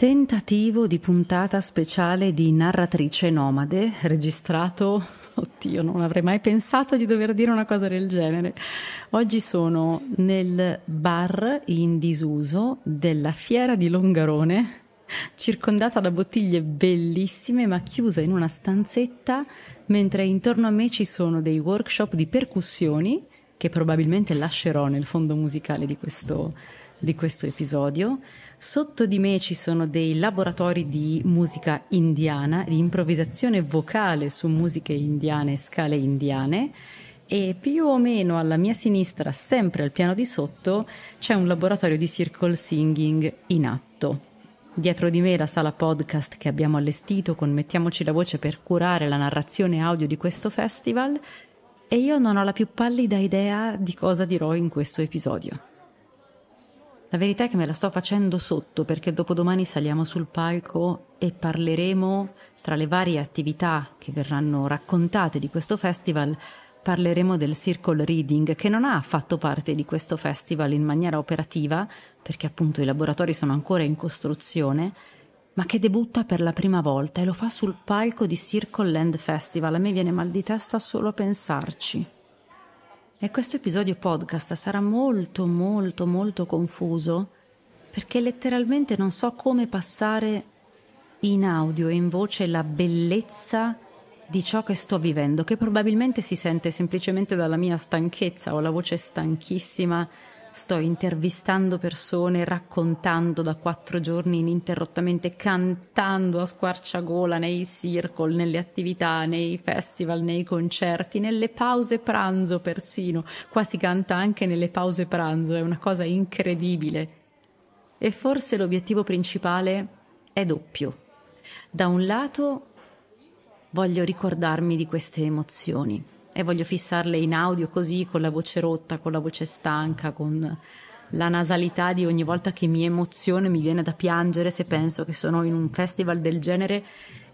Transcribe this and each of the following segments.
tentativo di puntata speciale di narratrice nomade, registrato, oddio, non avrei mai pensato di dover dire una cosa del genere. Oggi sono nel bar in disuso della fiera di Longarone, circondata da bottiglie bellissime, ma chiusa in una stanzetta, mentre intorno a me ci sono dei workshop di percussioni che probabilmente lascerò nel fondo musicale di questo di questo episodio. Sotto di me ci sono dei laboratori di musica indiana, di improvvisazione vocale su musiche indiane scale indiane e più o meno alla mia sinistra, sempre al piano di sotto, c'è un laboratorio di circle singing in atto. Dietro di me la sala podcast che abbiamo allestito con Mettiamoci la voce per curare la narrazione audio di questo festival e io non ho la più pallida idea di cosa dirò in questo episodio. La verità è che me la sto facendo sotto perché dopodomani saliamo sul palco e parleremo tra le varie attività che verranno raccontate di questo festival parleremo del circle reading che non ha fatto parte di questo festival in maniera operativa perché appunto i laboratori sono ancora in costruzione ma che debutta per la prima volta e lo fa sul palco di Circle Land Festival. A me viene mal di testa solo a pensarci. E questo episodio podcast sarà molto, molto, molto confuso perché letteralmente non so come passare in audio e in voce la bellezza di ciò che sto vivendo, che probabilmente si sente semplicemente dalla mia stanchezza, ho la voce stanchissima sto intervistando persone, raccontando da quattro giorni ininterrottamente, cantando a squarciagola nei circle, nelle attività, nei festival, nei concerti, nelle pause pranzo persino. Qua si canta anche nelle pause pranzo, è una cosa incredibile. E forse l'obiettivo principale è doppio. Da un lato voglio ricordarmi di queste emozioni e voglio fissarle in audio così, con la voce rotta, con la voce stanca, con la nasalità di ogni volta che mi emoziono mi viene da piangere se penso che sono in un festival del genere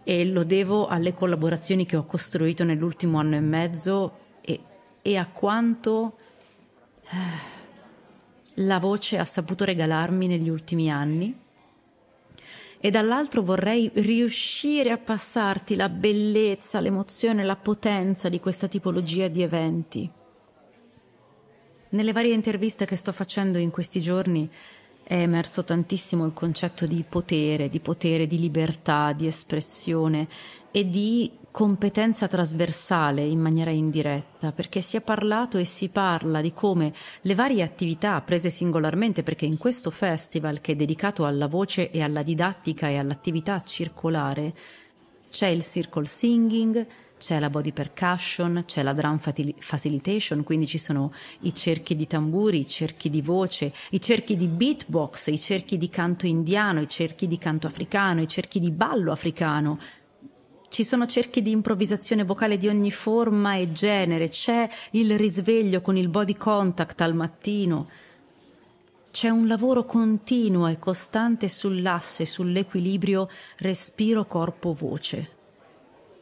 e lo devo alle collaborazioni che ho costruito nell'ultimo anno e mezzo e, e a quanto eh, la voce ha saputo regalarmi negli ultimi anni e dall'altro vorrei riuscire a passarti la bellezza, l'emozione, la potenza di questa tipologia di eventi. Nelle varie interviste che sto facendo in questi giorni è emerso tantissimo il concetto di potere, di potere, di libertà, di espressione, e di competenza trasversale in maniera indiretta, perché si è parlato e si parla di come le varie attività prese singolarmente, perché in questo festival che è dedicato alla voce e alla didattica e all'attività circolare, c'è il circle singing, c'è la body percussion, c'è la drum facilitation, quindi ci sono i cerchi di tamburi, i cerchi di voce, i cerchi di beatbox, i cerchi di canto indiano, i cerchi di canto africano, i cerchi di ballo africano. Ci sono cerchi di improvvisazione vocale di ogni forma e genere, c'è il risveglio con il body contact al mattino, c'è un lavoro continuo e costante sull'asse, sull'equilibrio respiro-corpo-voce,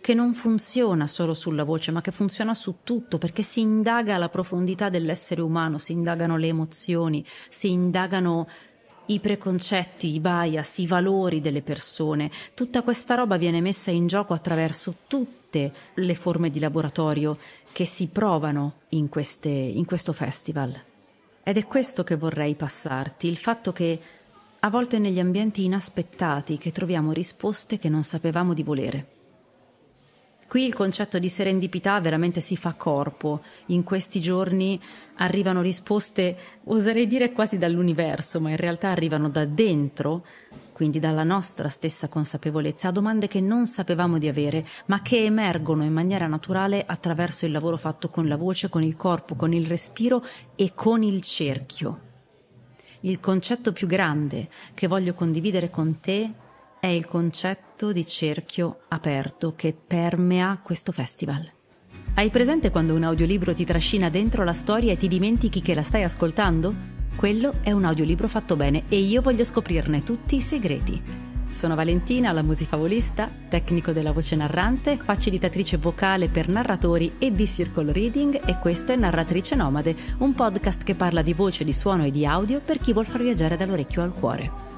che non funziona solo sulla voce, ma che funziona su tutto, perché si indaga la profondità dell'essere umano, si indagano le emozioni, si indagano i preconcetti, i bias, i valori delle persone, tutta questa roba viene messa in gioco attraverso tutte le forme di laboratorio che si provano in, queste, in questo festival. Ed è questo che vorrei passarti, il fatto che a volte negli ambienti inaspettati che troviamo risposte che non sapevamo di volere. Qui il concetto di serendipità veramente si fa corpo. In questi giorni arrivano risposte, oserei dire quasi dall'universo, ma in realtà arrivano da dentro, quindi dalla nostra stessa consapevolezza, a domande che non sapevamo di avere, ma che emergono in maniera naturale attraverso il lavoro fatto con la voce, con il corpo, con il respiro e con il cerchio. Il concetto più grande che voglio condividere con te è il concetto di cerchio aperto che permea questo festival. Hai presente quando un audiolibro ti trascina dentro la storia e ti dimentichi che la stai ascoltando? Quello è un audiolibro fatto bene e io voglio scoprirne tutti i segreti. Sono Valentina, la musifavolista, tecnico della voce narrante, facilitatrice vocale per narratori e di Circle Reading e questo è Narratrice Nomade, un podcast che parla di voce, di suono e di audio per chi vuol far viaggiare dall'orecchio al cuore.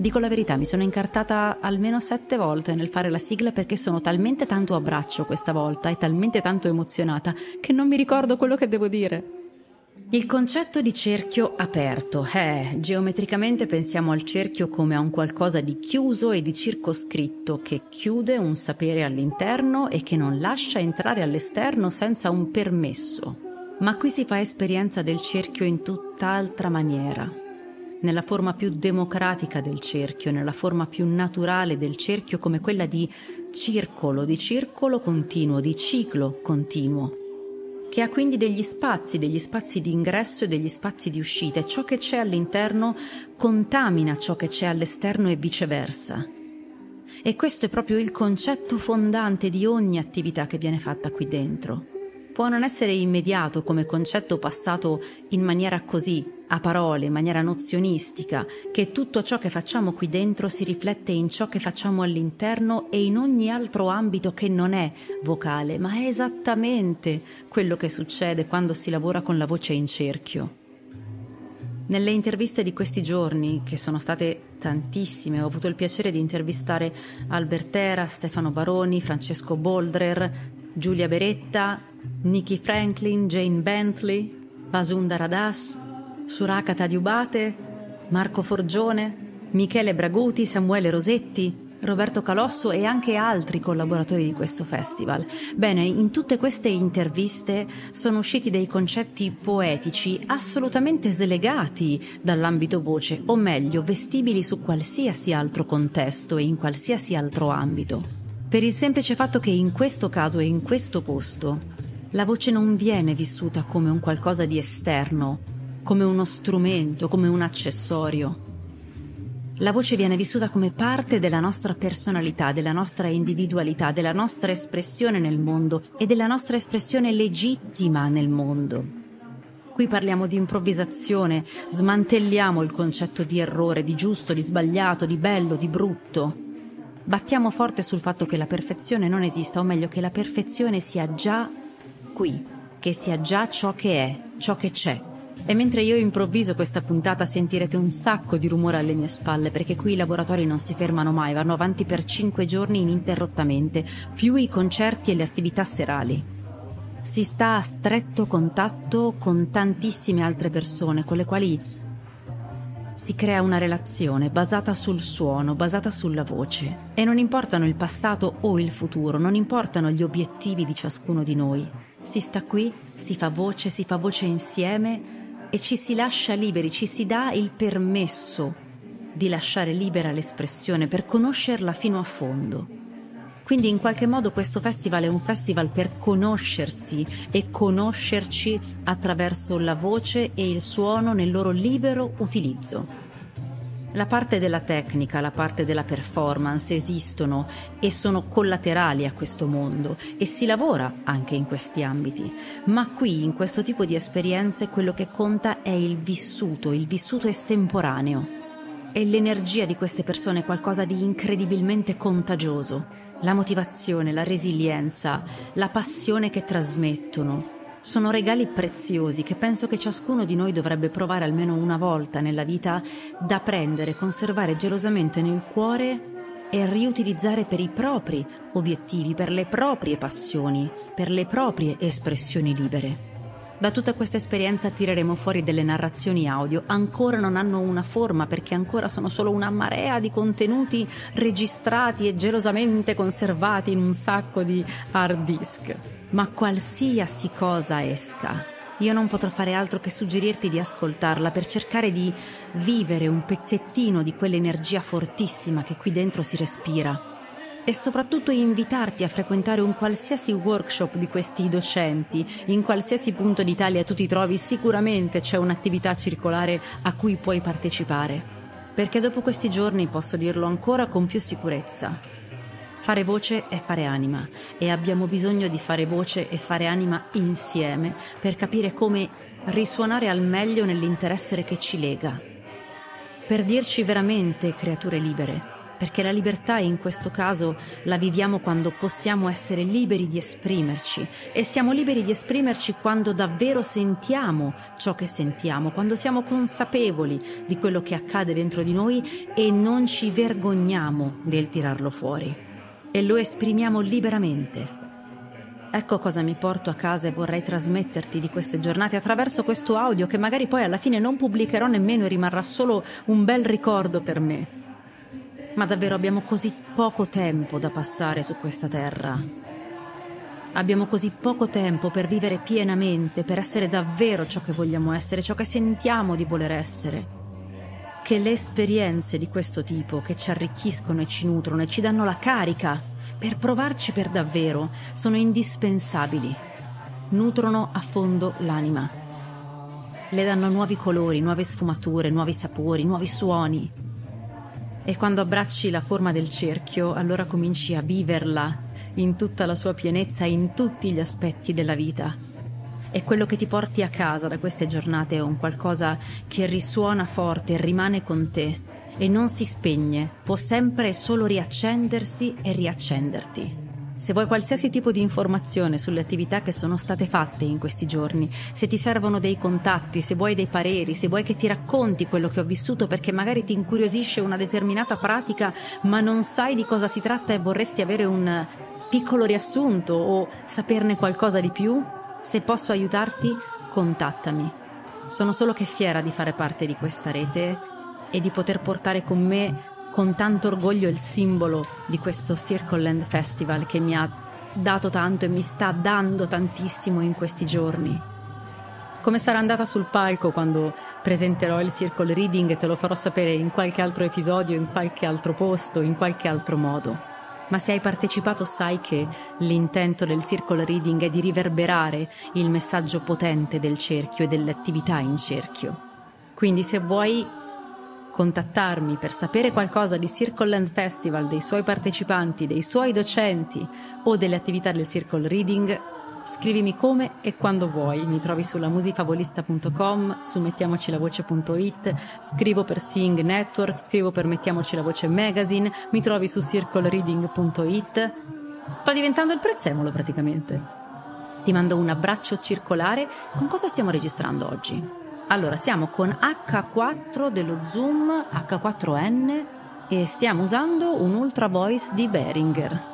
Dico la verità, mi sono incartata almeno sette volte nel fare la sigla perché sono talmente tanto a braccio questa volta e talmente tanto emozionata che non mi ricordo quello che devo dire. Il concetto di cerchio aperto. Eh, geometricamente pensiamo al cerchio come a un qualcosa di chiuso e di circoscritto che chiude un sapere all'interno e che non lascia entrare all'esterno senza un permesso. Ma qui si fa esperienza del cerchio in tutt'altra maniera nella forma più democratica del cerchio, nella forma più naturale del cerchio come quella di circolo, di circolo continuo, di ciclo continuo, che ha quindi degli spazi, degli spazi di ingresso e degli spazi di uscita e ciò che c'è all'interno contamina ciò che c'è all'esterno e viceversa. E questo è proprio il concetto fondante di ogni attività che viene fatta qui dentro può non essere immediato come concetto passato in maniera così, a parole, in maniera nozionistica, che tutto ciò che facciamo qui dentro si riflette in ciò che facciamo all'interno e in ogni altro ambito che non è vocale, ma è esattamente quello che succede quando si lavora con la voce in cerchio. Nelle interviste di questi giorni, che sono state tantissime, ho avuto il piacere di intervistare Albertera, Stefano Baroni, Francesco Boldrer, Giulia Beretta, Nikki Franklin, Jane Bentley, Vasundara Radas, Surakata Diubate, Marco Forgione, Michele Braguti, Samuele Rosetti, Roberto Calosso e anche altri collaboratori di questo festival. Bene, in tutte queste interviste sono usciti dei concetti poetici assolutamente slegati dall'ambito voce, o meglio, vestibili su qualsiasi altro contesto e in qualsiasi altro ambito per il semplice fatto che in questo caso e in questo posto la voce non viene vissuta come un qualcosa di esterno, come uno strumento, come un accessorio. La voce viene vissuta come parte della nostra personalità, della nostra individualità, della nostra espressione nel mondo e della nostra espressione legittima nel mondo. Qui parliamo di improvvisazione, smantelliamo il concetto di errore, di giusto, di sbagliato, di bello, di brutto battiamo forte sul fatto che la perfezione non esista, o meglio che la perfezione sia già qui, che sia già ciò che è, ciò che c'è. E mentre io improvviso questa puntata sentirete un sacco di rumore alle mie spalle perché qui i laboratori non si fermano mai, vanno avanti per 5 giorni ininterrottamente, più i concerti e le attività serali. Si sta a stretto contatto con tantissime altre persone con le quali si crea una relazione basata sul suono, basata sulla voce. E non importano il passato o il futuro, non importano gli obiettivi di ciascuno di noi. Si sta qui, si fa voce, si fa voce insieme e ci si lascia liberi, ci si dà il permesso di lasciare libera l'espressione per conoscerla fino a fondo. Quindi in qualche modo questo festival è un festival per conoscersi e conoscerci attraverso la voce e il suono nel loro libero utilizzo. La parte della tecnica, la parte della performance esistono e sono collaterali a questo mondo e si lavora anche in questi ambiti, ma qui in questo tipo di esperienze quello che conta è il vissuto, il vissuto estemporaneo. È l'energia di queste persone qualcosa di incredibilmente contagioso. La motivazione, la resilienza, la passione che trasmettono. Sono regali preziosi che penso che ciascuno di noi dovrebbe provare almeno una volta nella vita da prendere, conservare gelosamente nel cuore e riutilizzare per i propri obiettivi, per le proprie passioni, per le proprie espressioni libere. Da tutta questa esperienza tireremo fuori delle narrazioni audio, ancora non hanno una forma perché ancora sono solo una marea di contenuti registrati e gelosamente conservati in un sacco di hard disk. Ma qualsiasi cosa esca, io non potrò fare altro che suggerirti di ascoltarla per cercare di vivere un pezzettino di quell'energia fortissima che qui dentro si respira e soprattutto invitarti a frequentare un qualsiasi workshop di questi docenti. In qualsiasi punto d'Italia tu ti trovi, sicuramente c'è un'attività circolare a cui puoi partecipare. Perché dopo questi giorni posso dirlo ancora con più sicurezza. Fare voce è fare anima e abbiamo bisogno di fare voce e fare anima insieme per capire come risuonare al meglio nell'interesse che ci lega. Per dirci veramente creature libere perché la libertà in questo caso la viviamo quando possiamo essere liberi di esprimerci e siamo liberi di esprimerci quando davvero sentiamo ciò che sentiamo, quando siamo consapevoli di quello che accade dentro di noi e non ci vergogniamo del tirarlo fuori e lo esprimiamo liberamente. Ecco cosa mi porto a casa e vorrei trasmetterti di queste giornate attraverso questo audio che magari poi alla fine non pubblicherò nemmeno e rimarrà solo un bel ricordo per me. Ma davvero abbiamo così poco tempo da passare su questa terra. Abbiamo così poco tempo per vivere pienamente, per essere davvero ciò che vogliamo essere, ciò che sentiamo di voler essere. Che le esperienze di questo tipo, che ci arricchiscono e ci nutrono e ci danno la carica per provarci per davvero, sono indispensabili. Nutrono a fondo l'anima. Le danno nuovi colori, nuove sfumature, nuovi sapori, nuovi suoni e quando abbracci la forma del cerchio, allora cominci a viverla in tutta la sua pienezza, in tutti gli aspetti della vita. E quello che ti porti a casa da queste giornate è un qualcosa che risuona forte, rimane con te e non si spegne, può sempre solo riaccendersi e riaccenderti. Se vuoi qualsiasi tipo di informazione sulle attività che sono state fatte in questi giorni, se ti servono dei contatti, se vuoi dei pareri, se vuoi che ti racconti quello che ho vissuto perché magari ti incuriosisce una determinata pratica ma non sai di cosa si tratta e vorresti avere un piccolo riassunto o saperne qualcosa di più, se posso aiutarti, contattami. Sono solo che fiera di fare parte di questa rete e di poter portare con me con tanto orgoglio il simbolo di questo Circle Land Festival che mi ha dato tanto e mi sta dando tantissimo in questi giorni. Come sarà andata sul palco quando presenterò il Circle Reading te lo farò sapere in qualche altro episodio, in qualche altro posto, in qualche altro modo. Ma se hai partecipato sai che l'intento del Circle Reading è di riverberare il messaggio potente del cerchio e delle attività in cerchio. Quindi se vuoi contattarmi per sapere qualcosa di Circle Land Festival, dei suoi partecipanti, dei suoi docenti o delle attività del Circle Reading, scrivimi come e quando vuoi. Mi trovi sulla musifavolista.com, su mettiamocilavoce.it, scrivo per Seeing Network, scrivo per Mettiamoci la Voce Magazine, mi trovi su circlereading.it. Sto diventando il prezzemolo praticamente. Ti mando un abbraccio circolare con cosa stiamo registrando oggi. Allora, siamo con H4 dello Zoom H4N e stiamo usando un Ultra Voice di Behringer.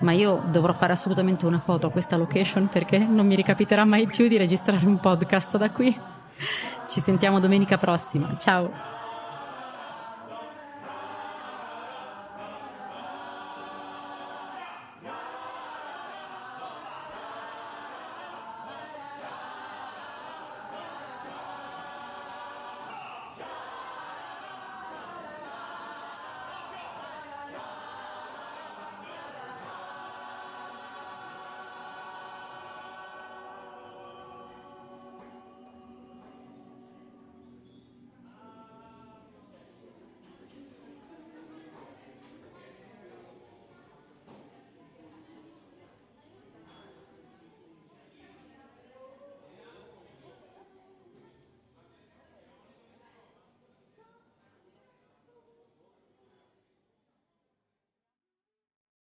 Ma io dovrò fare assolutamente una foto a questa location perché non mi ricapiterà mai più di registrare un podcast da qui. Ci sentiamo domenica prossima. Ciao!